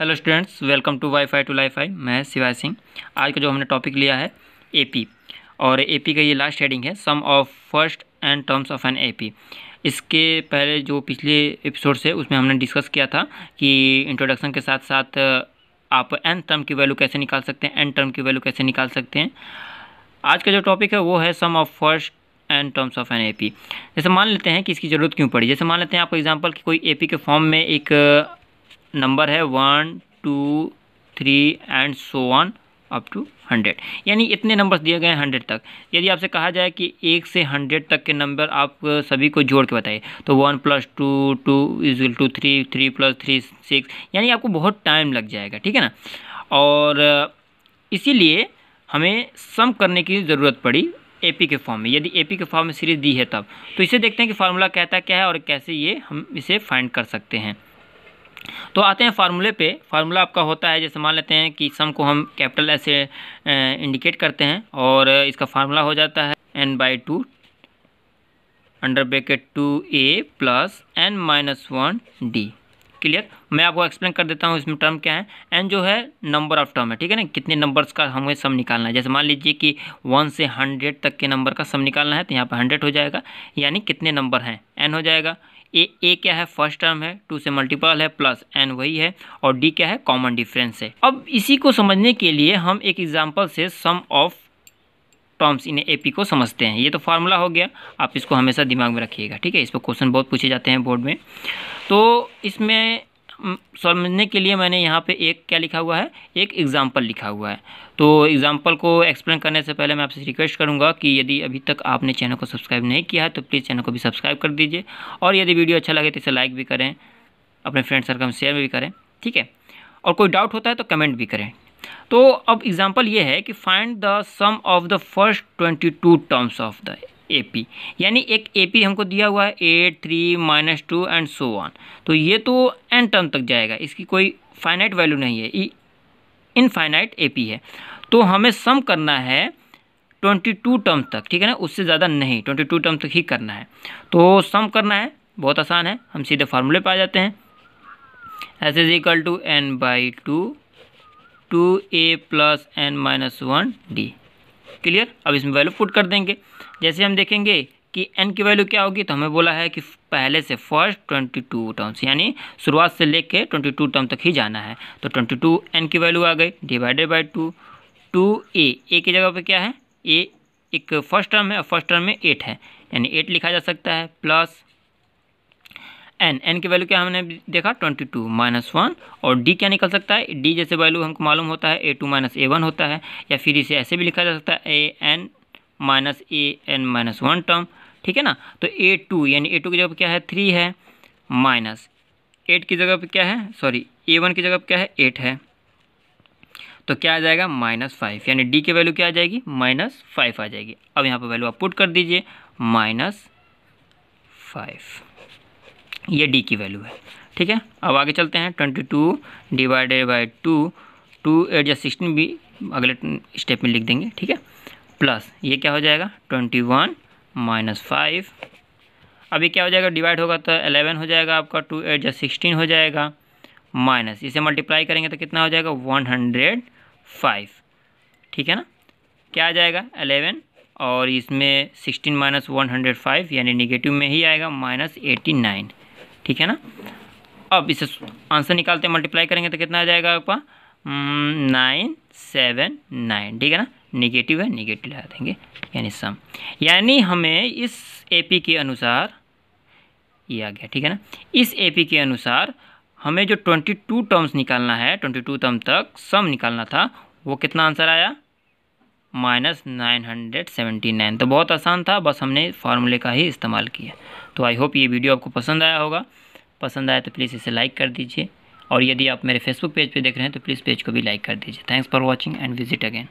hello students welcome to wifi to lifi मैं शिवाय सिंह आज का जो हमने टॉपिक लिया है एपी और एपी का ये लास्ट हेडिंग है sum of first and terms of n AP इसके पहले जो पिछले एपिसोड से उसमें हमने डिस्कस किया था कि इंट्रोडक्शन के साथ साथ आप एन टर्म की वैल्यू कैसे निकाल सकते हैं एन टर्म की वैल्यू कैसे निकाल सकते हैं आज का जो टॉपिक है वो है sum of first and terms of n P जैसे मान लेते हैं कि इसकी ज़रूरत क्यों पड़ी जैसे मान लेते हैं आपको एग्जाम्पल कि कोई पी के फॉर्म में एक नंबर है one two three and so on up to hundred यानी इतने नंबर्स दिए गए हैं हंड्रेड तक यदि आपसे कहा जाए कि एक से हंड्रेड तक के नंबर आप सभी को जोड़ के बताइए तो one plus two two equal to three three plus three six यानी आपको बहुत टाइम लग जाएगा ठीक है ना और इसीलिए हमें सम करने की ज़रूरत पड़ी एपी के फॉर्म में यदि एपी के फॉर्म में सीरीज दी है तब तो इसे देखते हैं कि फार्मूला कहता क्या है और कैसे ये हम इसे फाइंड कर सकते हैं तो आते हैं फार्मूले पे फार्मूला आपका होता है जैसे मान लेते हैं कि सम को हम कैपिटल ऐसे इंडिकेट करते हैं और इसका फार्मूला हो जाता है n by two under bracket two a plus n minus one d clear मैं आपको एक्सप्लेन कर देता हूँ इसमें टर्म क्या है एन जो है नंबर ऑफ टर्म है ठीक है ना कितने नंबर्स का हमें सम निकालना है जैसे मान लीजिए कि वन से हंड्रेड तक के नंबर का सम निकालना है तो यहाँ पर हंड्रेड हो जाएगा यानी कितने नंबर हैं एन हो जाएगा ए ए क्या है फर्स्ट टर्म है टू से मल्टीपल है प्लस एन वही है और डी क्या है कॉमन डिफरेंस है अब इसी को समझने के लिए हम एक एग्जाम्पल से सम ऑफ टर्म्स इन ए को समझते हैं ये तो फार्मूला हो गया आप इसको हमेशा दिमाग में रखिएगा ठीक है इस पर क्वेश्चन बहुत पूछे जाते हैं बोर्ड में तो इसमें समझने के लिए मैंने यहाँ पे एक क्या लिखा हुआ है एक एग्ज़ाम्पल लिखा हुआ है तो एग्ज़ाम्पल को एक्सप्लेन करने से पहले मैं आपसे रिक्वेस्ट करूँगा कि यदि अभी तक आपने चैनल को सब्सक्राइब नहीं किया है तो प्लीज़ चैनल को भी सब्सक्राइब कर दीजिए और यदि वीडियो अच्छा लगे तो इसे लाइक भी करें अपने फ्रेंड सर्कल में शेयर भी करें ठीक है और कोई डाउट होता है तो कमेंट भी करें तो अब एग्ज़ाम्पल ये है कि find the sum of the first twenty two terms of the A P यानी एक ए पी हमको दिया हुआ है eight three minus two and so one तो ये तो एन टर्म तक जाएगा इसकी कोई फाइनाइट वैल्यू नहीं है इनफाइनाइट ए पी है तो हमें सम करना है ट्वेंटी टू टर्म तक ठीक है ना उससे ज़्यादा नहीं ट्वेंटी टू टर्म तक ही करना है तो सम करना है बहुत आसान है हम सीधे फार्मूले पर आ जाते हैं S is equal to n by two two a plus n minus one d clear अब इसमें वैल्यू पुट कर देंगे जैसे हम देखेंगे कि एन की वैल्यू क्या होगी तो हमें बोला है कि पहले से फर्स्ट ट्वेंटी टू टर्म्स यानी शुरुआत से लेके ट्वेंटी टू टर्म तक ही जाना है तो ट्वेंटी टू एन की वैल्यू आ गई divided by two two a a की जगह पे क्या है ए एक फर्स्ट टर्म है और फर्स्ट टर्म में एट है यानी एट लिखा जा सकता है प्लस एन एन की वैल्यू क्या हमने देखा ट्वेंटी टू माइनस वन और डी क्या निकल सकता है डी जैसे वैल्यू हमको मालूम होता है a two minus a one होता है या फिर इसे ऐसे भी लिखा जा सकता है a n minus a n minus one term ठीक है ना तो ए टू यानी ए टू की जगह पर क्या है थ्री है माइनस एट की जगह पर क्या है सॉरी ए वन की जगह पर क्या है एट है तो क्या आ जाएगा माइनस फाइव यानी डी की वैल्यू क्या आ जाएगी माइनस फाइव आ जाएगी अब यहाँ पर वैल्यू आप पुट कर दीजिए माइनस फाइव ये डी की वैल्यू है ठीक है अब आगे चलते हैं twenty two divided by two two eight या सिक्सटीन भी अगले स्टेप में लिख देंगे ठीक है प्लस ये क्या हो जाएगा ट्वेंटी वन माइनस फाइव अभी क्या हो जाएगा डिवाइड होगा तो एलेवन हो जाएगा आपका टू एट या सिक्सटीन हो जाएगा माइनस इसे मल्टीप्लाई करेंगे तो कितना हो जाएगा वन हंड्रेड फाइव ठीक है ना क्या आ जाएगा एलेवन और इसमें sixteen minus one hundred five यानी निगेटिव में ही आएगा माइनस एटी नाइन ठीक है ना अब इसे आंसर निकालते हैं मल्टीप्लाई करेंगे तो कितना आ जाएगा आपका नाइन सेवन नाइन ठीक है ना निगेटिव है निगेटिव लगा देंगे यानी सम यानी हमें इस एपी के अनुसार ये आ गया ठीक है ना इस एपी के अनुसार हमें जो ट्वेंटी टू टर्म्स निकालना है ट्वेंटी टू टर्म तक सम निकालना था वो कितना आंसर आया minus nine hundred seventy nine तो बहुत आसान था बस हमने फार्मूले का ही इस्तेमाल किया तो आई होप ये वीडियो आपको पसंद आया होगा पसंद आया तो प्लीज़ इसे लाइक कर दीजिए और यदि आप मेरे फेसबुक पेज पे देख रहे हैं तो प्लीज़ पेज को भी लाइक कर दीजिए thanks for watching and visit again